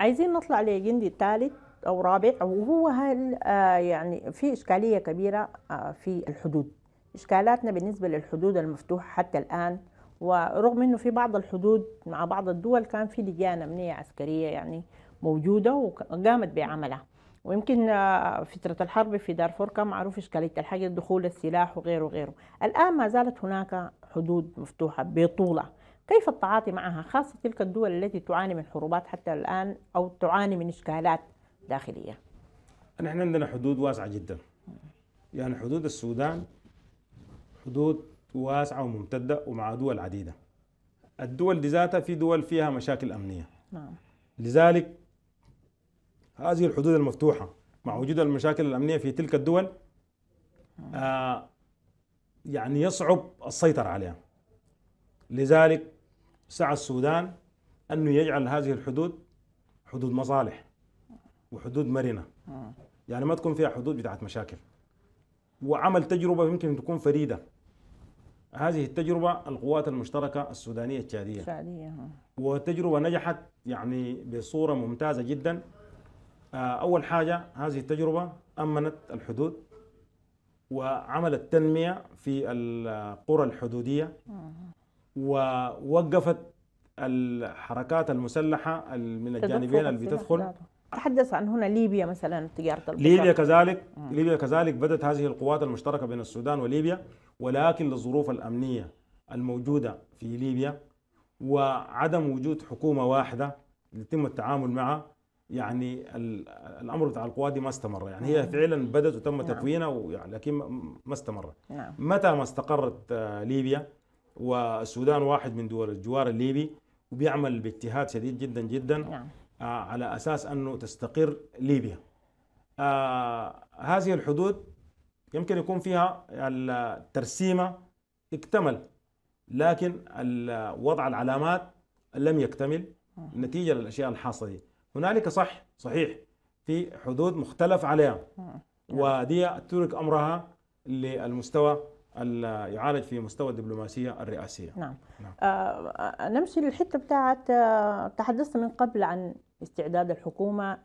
عايزين نطلع لجندي ثالث او رابع وهو هل آه، يعني في اشكاليه كبيره آه، في الحدود اشكالاتنا بالنسبه للحدود المفتوحه حتى الان ورغم انه في بعض الحدود مع بعض الدول كان في لجان امنيه عسكريه يعني موجوده وقامت بعملها ويمكن آه، فترة الحرب في دارفور كان معروف إشكالية الحجر دخول السلاح وغيره وغيره الآن ما زالت هناك حدود مفتوحة بطولة كيف التعاطي معها خاصة تلك الدول التي تعاني من حروبات حتى الآن أو تعاني من إشكالات داخلية نحن عندنا حدود واسعة جدا يعني حدود السودان حدود واسعة وممتدة ومع دول عديدة الدول دي ذاتها في دول فيها مشاكل أمنية نعم. لذلك هذه الحدود المفتوحة مع وجود المشاكل الأمنية في تلك الدول آه يعني يصعب السيطرة عليها لذلك سعى السودان أنه يجعل هذه الحدود حدود مصالح وحدود مرنة يعني ما تكون فيها حدود بتاعت مشاكل وعمل تجربة يمكن تكون فريدة هذه التجربة القوات المشتركة السودانية التشادية التشادية وتجربة نجحت يعني بصورة ممتازة جدا آه، أول حاجة هذه التجربة أمنت الحدود وعملت تنمية في القرى الحدودية ووقفت الحركات المسلحه من الجانبين اللي بتدخل تحدث عن هنا ليبيا مثلا تجاره البشر ليبيا كذلك مم. ليبيا كذلك بدت هذه القوات المشتركه بين السودان وليبيا ولكن للظروف الامنيه الموجوده في ليبيا وعدم وجود حكومه واحده يتم التعامل معها يعني الامر بتاع القوات دي ما استمر يعني هي نعم. فعلا بدت وتم نعم. تكوينها ويعني لكن ما استمرت نعم. متى ما استقرت آه، ليبيا والسودان واحد من دول الجوار الليبي وبيعمل باجتهاد شديد جدا جدا نعم. آه، على اساس انه تستقر ليبيا. آه، هذه الحدود يمكن يكون فيها الترسيمه اكتمل لكن وضع العلامات لم يكتمل نعم. نتيجه للاشياء الحاصله دي. هنالك صح صحيح في حدود مختلف عليها نعم. ودي ترك امرها للمستوى يعالج في مستوى الدبلوماسيه الرئاسيه نعم, نعم. آه, آه، نمشي للحته بتاعت آه من قبل عن استعداد الحكومه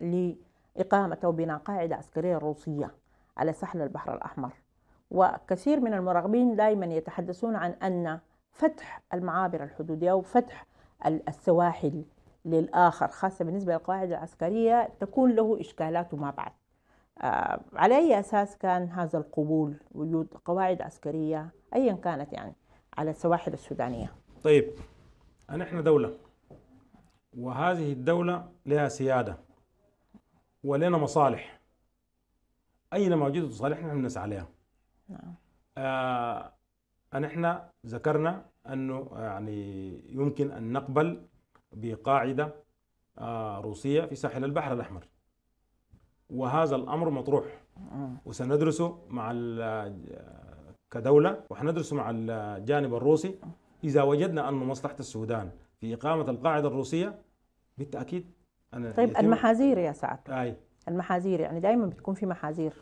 لاقامه او بناء قاعده عسكريه روسيه على ساحل البحر الاحمر وكثير من المراقبين دائما يتحدثون عن ان فتح المعابر الحدوديه أو فتح السواحل للاخر خاصه بالنسبه للقواعد العسكريه تكون له اشكالات ما بعد آه، على أي أساس كان هذا القبول وجود قواعد عسكرية أيا كانت يعني على السواحل السودانية طيب نحن دولة وهذه الدولة لها سيادة ولنا مصالح أينما وجدت مصالح نحن بنسعى عليها نعم آه نحن ذكرنا أنه يعني يمكن أن نقبل بقاعدة آه روسية في ساحل البحر الأحمر وهذا الامر مطروح آه. وسندرسه مع كدوله وحندرسه مع الجانب الروسي اذا وجدنا ان مصلحه السودان في اقامه القاعده الروسية بالتاكيد أنا طيب المحاذير يا سعد اي المحاذير يعني دائما بتكون في محاذير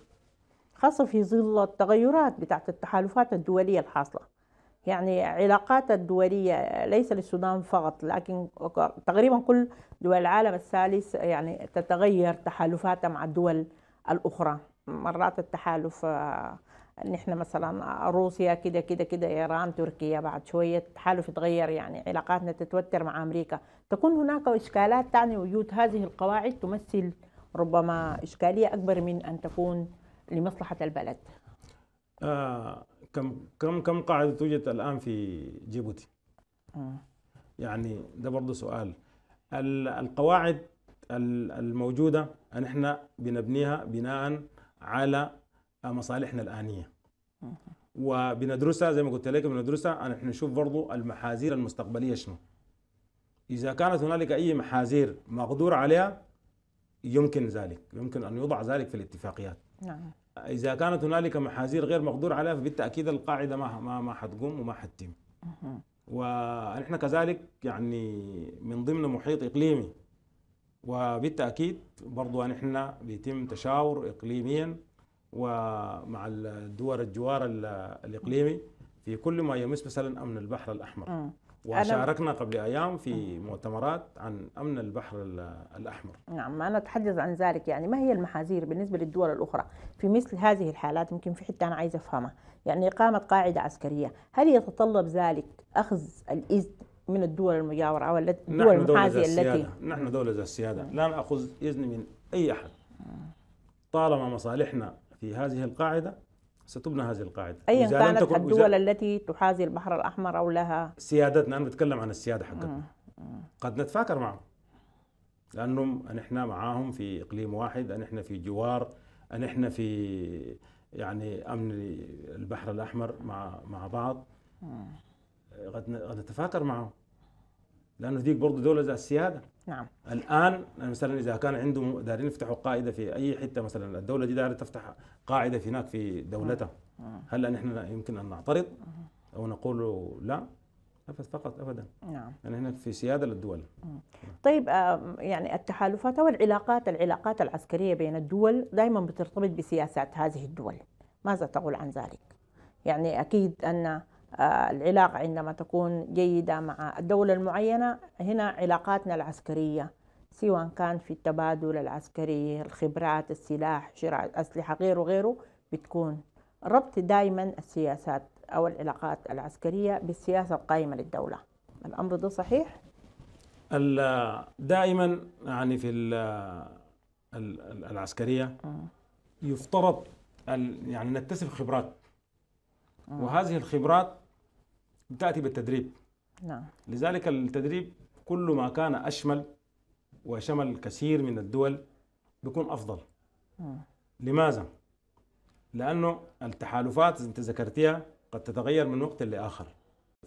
خاصه في ظل التغيرات بتاعت التحالفات الدوليه الحاصله يعني علاقات الدولية ليس للسودان فقط لكن تقريبا كل دول العالم الثالث يعني تتغير تحالفاتها مع الدول الأخرى مرات التحالف آه، نحن مثلا آه، روسيا كده كده كده إيران تركيا بعد شوية التحالف يتغير يعني علاقاتنا تتوتر مع أمريكا تكون هناك إشكالات تعني وجود هذه القواعد تمثل ربما إشكالية أكبر من أن تكون لمصلحة البلد آه كم كم كم قاعده توجد الان في جيبوتي؟ آه. يعني ده برضه سؤال القواعد الموجوده نحن بنبنيها بناء على مصالحنا الانيه آه. وبندرسها زي ما قلت لك بندرسها نحن نشوف برضه المحاذير المستقبليه شنو اذا كانت هنالك اي محاذير مقدور عليها يمكن ذلك يمكن ان يوضع ذلك في الاتفاقيات نعم. اذا كانت هنالك محاذير غير مقدور عليها فبالتاكيد القاعده ما ما ما حتقوم وما حتتم ونحن كذلك يعني من ضمن محيط اقليمي وبالتاكيد برضو نحن بيتم تشاور اقليميا ومع الدول الجوار الاقليمي في كل ما يمس مثلا امن البحر الاحمر أه. وشاركنا قبل ايام في مؤتمرات عن امن البحر الاحمر. نعم انا اتحدث عن ذلك يعني ما هي المحاذير بالنسبه للدول الاخرى في مثل هذه الحالات يمكن في حته انا عايزه افهمها، يعني اقامه قاعده عسكريه، هل يتطلب ذلك اخذ الاذن من الدول المجاوره او الدول المحاذيه التي نحن دولة ذات السياده، نعم. لا ناخذ اذن من اي احد. طالما مصالحنا في هذه القاعده ستبنى هذه القاعدة أيا كانت الدول التي تحاذي البحر الأحمر أو لها سيادتنا أنا بتكلم عن السيادة حقتنا قد نتفاكر معهم لأنهم نحن معاهم في إقليم واحد نحن في جوار نحن في يعني أمن البحر الأحمر مع مع بعض قد نتفاكر معهم لانه ديك برضه دوله ذات السياده نعم الان مثلا اذا كان عندهم دارين يفتحوا قاعده في اي حته مثلا الدوله دي دايره تفتح قاعده في هناك في دولتها نعم. نعم. هل نحن يمكن ان نعترض او نقول لا أبد فقط ابدا نعم يعني هناك في سياده للدول طيب آه، يعني التحالفات او العلاقات العلاقات العسكريه بين الدول دائما بترتبط بسياسات هذه الدول ماذا تقول عن ذلك؟ يعني اكيد ان العلاقة عندما تكون جيدة مع الدولة المعينة هنا علاقاتنا العسكرية سواء كان في التبادل العسكري الخبرات السلاح شراء الأسلحة غيره وغيره بتكون ربط دائما السياسات أو العلاقات العسكرية بالسياسة القائمة للدولة الأمر ده صحيح؟ دائما يعني في العسكرية يفترض يعني نكتسب خبرات وهذه الخبرات بتاتي بالتدريب نعم لذلك التدريب كل ما كان اشمل وشمل كثير من الدول بيكون افضل مم. لماذا؟ لانه التحالفات انت ذكرتيها قد تتغير من وقت لاخر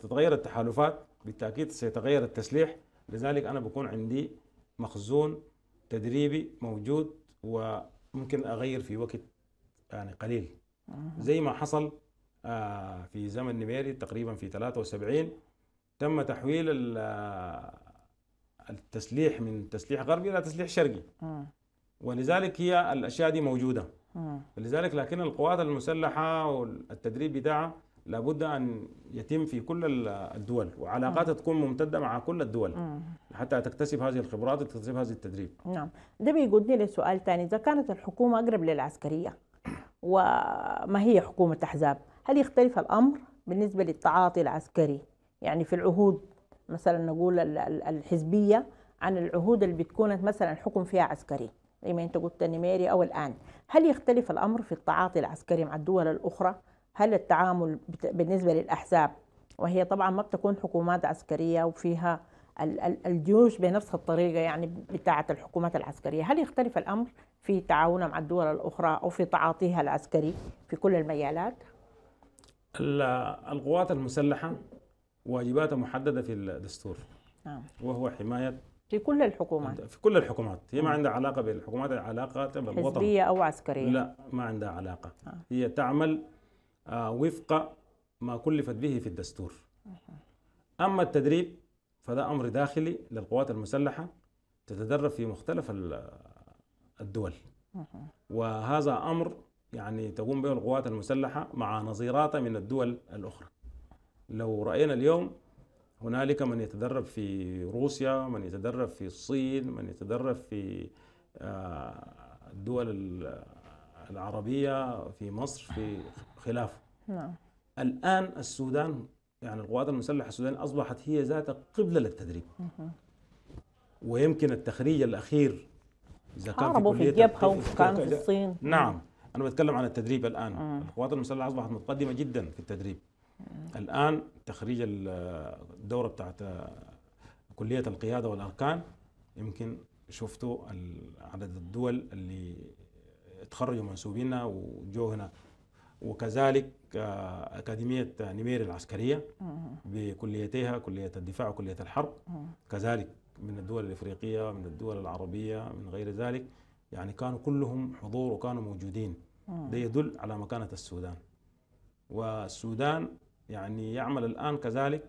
تتغير التحالفات بالتاكيد سيتغير التسليح لذلك انا بكون عندي مخزون تدريبي موجود وممكن اغير في وقت يعني قليل زي ما حصل آه، في زمن نميري تقريبا في 73 تم تحويل آه، التسليح من تسليح غربي الى تسليح شرقي ولذلك هي الاشياء دي موجوده ولذلك لكن القوات المسلحه والتدريب بتاعها لابد ان يتم في كل الدول وعلاقاتها تكون ممتده مع كل الدول حتى تكتسب هذه الخبرات وتكتسب هذه التدريب نعم ده بيقودني لسؤال ثاني اذا كانت الحكومه اقرب للعسكريه وما هي حكومه احزاب هل يختلف الأمر بالنسبة للتعاطي العسكري يعني في العهود مثلا نقول الحزبية عن العهود اللي بتكون مثلا الحكم فيها عسكري زي ما انت قلت النميري او الان هل يختلف الامر في التعاطي العسكري مع الدول الاخرى هل التعامل بالنسبه للاحزاب وهي طبعا ما بتكون حكومات عسكريه وفيها الجيوش بنفس الطريقه يعني بتاعه الحكومات العسكريه هل يختلف الامر في تعاونها مع الدول الاخرى او في تعاطيها العسكري في كل المجالات القوات المسلحة واجباتها محددة في الدستور نعم وهو حماية في كل الحكومات في كل الحكومات هي ما نعم. عندها علاقة بالحكومات علاقة بالوطن حزبية أو عسكرية لا ما عندها علاقة نعم. هي تعمل آه، وفق ما كلفت به في الدستور أما التدريب فده أمر داخلي للقوات المسلحة تتدرب في مختلف الدول وهذا أمر يعني تقوم به القوات المسلحة مع نظيرات من الدول الأخرى لو رأينا اليوم هنالك من يتدرب في روسيا من يتدرب في الصين من يتدرب في آه، الدول العربية في مصر في خلافه نعم. الآن السودان يعني القوات المسلحة السودانية أصبحت هي ذات قبلة للتدريب ويمكن التخريج الأخير إذا كان في, في جبهة وكان في الصين نعم انا بتكلم عن التدريب الان آه. القوات المسلحه اصبحت متقدمه جدا في التدريب الان تخريج الدوره بتاعت آه، كليه القياده والاركان يمكن شفتوا عدد الدول اللي تخرجوا منسوبينا وجو هنا وكذلك آه، أكاديمية نمير العسكرية بكليتيها كلية الدفاع وكلية الحرب كذلك من الدول الإفريقية من الدول العربية من غير ذلك يعني كانوا كلهم حضور وكانوا موجودين ده يدل على مكانة السودان والسودان يعني يعمل الآن كذلك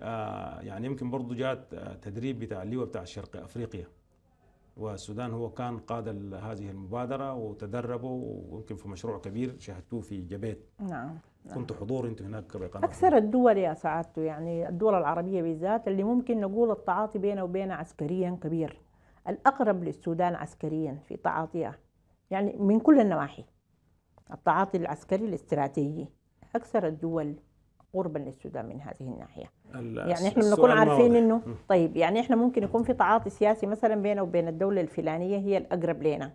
آه، يعني يمكن برضه جات آه، تدريب بتاع اللواء بتاع شرق أفريقيا والسودان هو كان قاد هذه المبادرة وتدربوا ويمكن في مشروع كبير شاهدتوه في جبيت نعم, نعم. كنت حضور انت هناك بقناة اكثر الدول يا سعادته يعني الدول العربيه بالذات اللي ممكن نقول التعاطي بينها وبينها عسكريا كبير الاقرب للسودان عسكريا في تعاطيها يعني من كل النواحي التعاطي العسكري الاستراتيجي أكثر الدول قربا للسودان من هذه الناحية يعني احنا بنكون عارفين انه طيب يعني احنا ممكن يكون في تعاطي سياسي مثلا بينه وبين الدولة الفلانية هي الأقرب لنا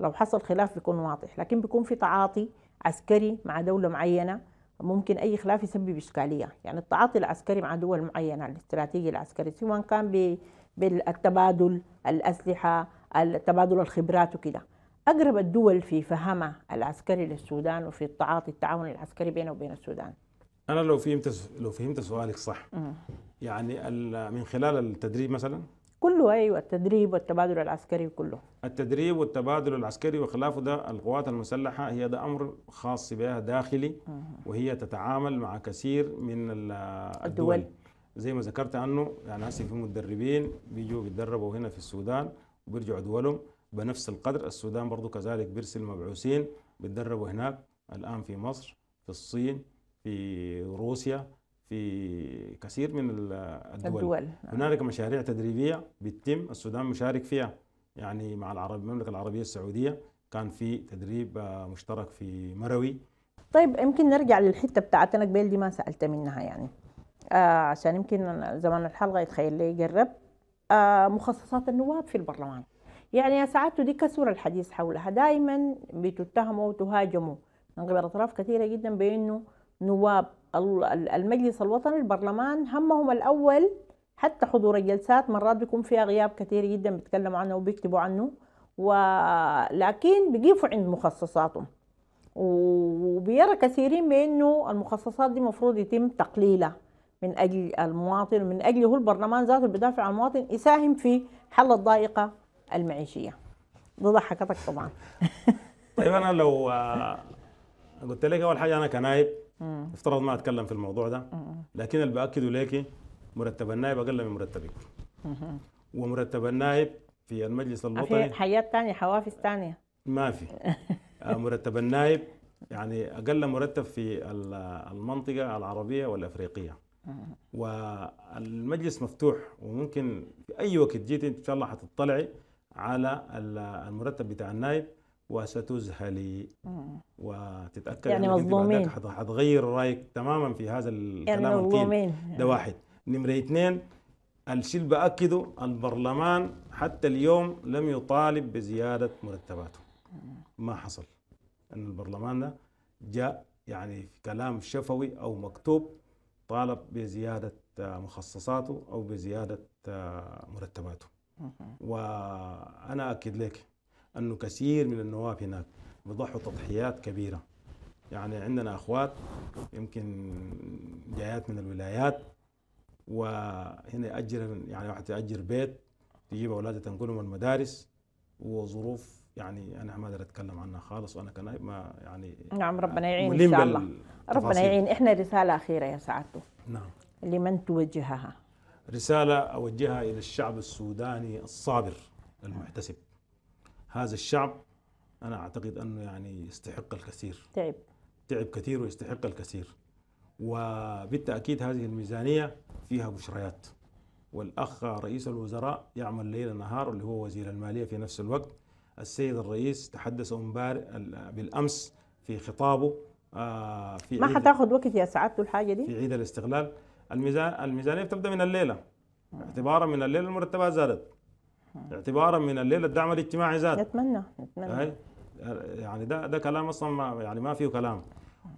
لو حصل خلاف بيكون واضح لكن بيكون في تعاطي عسكري مع دولة معينة ممكن أي خلاف يسبب إشكالية يعني التعاطي العسكري مع دول معينة الاستراتيجي العسكري سواء كان بالتبادل الأسلحة تبادل الخبرات وكده أقرب الدول في فهمها العسكري للسودان وفي التعاطي التعاون العسكري بينه وبين السودان أنا لو فهمت لو فهمت سؤالك صح م. يعني من خلال التدريب مثلا كله أيوة التدريب والتبادل العسكري كله التدريب والتبادل العسكري وخلافه ده القوات المسلحة هي ده أمر خاص بها داخلي وهي تتعامل مع كثير من الدول, الدول. زي ما ذكرت عنه يعني هسه في مدربين بيجوا بيتدربوا هنا في السودان وبيرجعوا دولهم بنفس القدر السودان برضو كذلك بيرسل مبعوثين بتدربوا هناك الآن في مصر في الصين في روسيا في كثير من الدول, الدول. هنالك مشاريع تدريبية بتتم السودان مشارك فيها يعني مع العرب المملكة العربية السعودية كان في تدريب آه، مشترك في مروي طيب يمكن نرجع للحته بتاعت انا قبل دي ما سالت منها يعني آه عشان يمكن زمان الحلقه يتخيل لي قرب آه مخصصات النواب في البرلمان يعني يا سعادته دي كثر الحديث حولها دائما بتتهموا وتهاجموا من قبل أطراف كثيرة جدا بأنه نواب المجلس الوطني البرلمان همهم الأول حتى حضور الجلسات مرات بيكون فيها غياب كثير جدا بيتكلموا عنه وبيكتبوا عنه ولكن بيقفوا عند مخصصاتهم وبيرى كثيرين بانه المخصصات دي المفروض يتم تقليلها من اجل المواطن ومن اجله البرلمان ذاته بيدافع عن المواطن يساهم في حل الضائقه المعيشيه ده ضحكتك طبعا طيب انا لو آه، قلت لك اول حاجه انا كنايب افترض ما اتكلم في الموضوع ده لكن اللي باكده لك مرتب النائب اقل من مرتبك ومرتب النائب في المجلس الوطني في حاجات ثانيه حوافز ثانيه ما في آه، مرتب النائب يعني اقل مرتب في المنطقه العربيه والافريقيه والمجلس مفتوح وممكن في اي وقت جيتي ان شاء الله حتطلعي على المرتب بتاع النائب وستذهلي وتتاكد يعني مظلومين حتغير رايك تماما في هذا يعني الكلام يعني مظلومين ده واحد نمره اثنين الشيء اللي باكده البرلمان حتى اليوم لم يطالب بزياده مرتباته ما حصل ان البرلمان ده جاء يعني في كلام شفوي او مكتوب طالب بزياده مخصصاته او بزياده مرتباته وانا اكد لك انه كثير من النواب هناك بيضحوا تضحيات كبيره يعني عندنا اخوات يمكن جايات من الولايات وهنا ياجر يعني واحد ياجر بيت تجيب اولاده تنقلهم المدارس وظروف يعني انا ما اقدر اتكلم عنها خالص وانا كنائب ما يعني نعم ربنا يعين ان شاء الله ربنا يعين احنا رساله اخيره يا سعادته نعم لمن توجهها رسالة أوجهها إلى الشعب السوداني الصابر المحتسب هذا الشعب أنا أعتقد أنه يعني يستحق الكثير تعب تعب كثير ويستحق الكثير وبالتأكيد هذه الميزانية فيها بشريات والأخ رئيس الوزراء يعمل ليل نهار اللي هو وزير المالية في نفس الوقت السيد الرئيس تحدث بالأمس في خطابه آه، في ما حتاخد وقت يا سعادته الحاجة دي في عيد الاستقلال الميزانية بتبدأ من الليلة اعتبارا من الليلة المرتبات زادت اعتبارا من الليلة الدعم الاجتماعي زاد نتمنى نتمنى يعني ده ده كلام اصلا ما يعني ما فيه كلام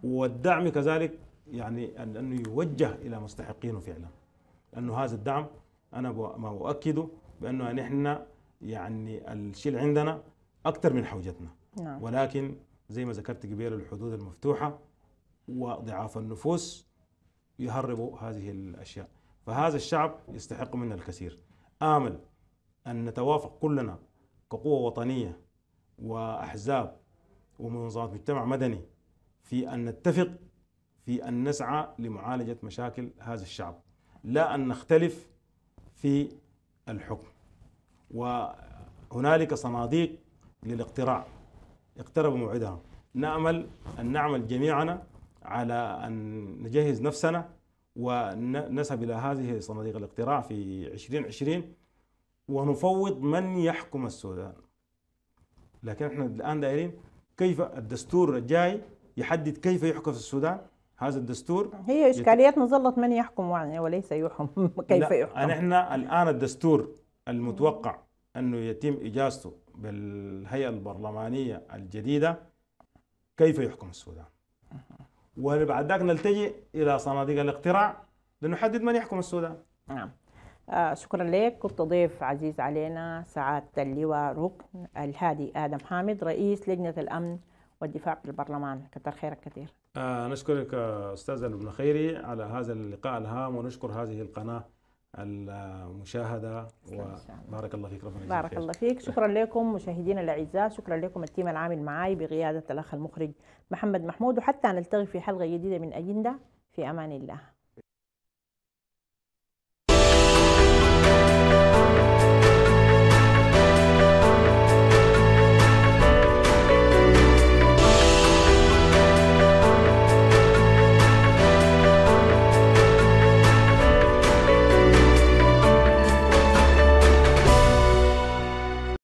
والدعم كذلك يعني انه يوجه الى مستحقينه فعلا لانه هذا الدعم انا ما اؤكده بانه نحن يعني الشيء اللي عندنا اكثر من حوجتنا نعم. ولكن زي ما ذكرت قبيل الحدود المفتوحه وضعاف النفوس يهربوا هذه الأشياء فهذا الشعب يستحق منا الكثير آمل أن نتوافق كلنا كقوة وطنية وأحزاب ومنظمات مجتمع مدني في أن نتفق في أن نسعى لمعالجة مشاكل هذا الشعب لا أن نختلف في الحكم وهنالك صناديق للاقتراع اقترب موعدها نأمل أن نعمل جميعنا على أن نجهز نفسنا ونسب إلى هذه صناديق الاقتراع في 2020 ونفوض من يحكم السودان لكن احنا الآن دايرين كيف الدستور الجاي يحدد كيف يحكم في السودان هذا الدستور هي إشكاليات مظلة من يحكم يعني وليس يحكم كيف يحكم احنا الآن الدستور المتوقع أنه يتم إجازته بالهيئة البرلمانية الجديدة كيف يحكم السودان وبعد ذلك نلتجئ الى صناديق الاقتراع لنحدد من يحكم السودان نعم آه شكرا لك كنت ضيف عزيز علينا سعادة اللواء ركن الهادي آدم حامد رئيس لجنة الأمن والدفاع في البرلمان كتر خيرك كثير آه نشكرك آه، أستاذ ابن خيري على هذا اللقاء الهام ونشكر هذه القناة المشاهده وبارك الله فيك ربنا بارك الله فيك شكرا لكم مشاهدينا الاعزاء شكرا لكم التيم العامل معي بقياده الاخ المخرج محمد محمود وحتى نلتقي في حلقه جديده من اجنده في امان الله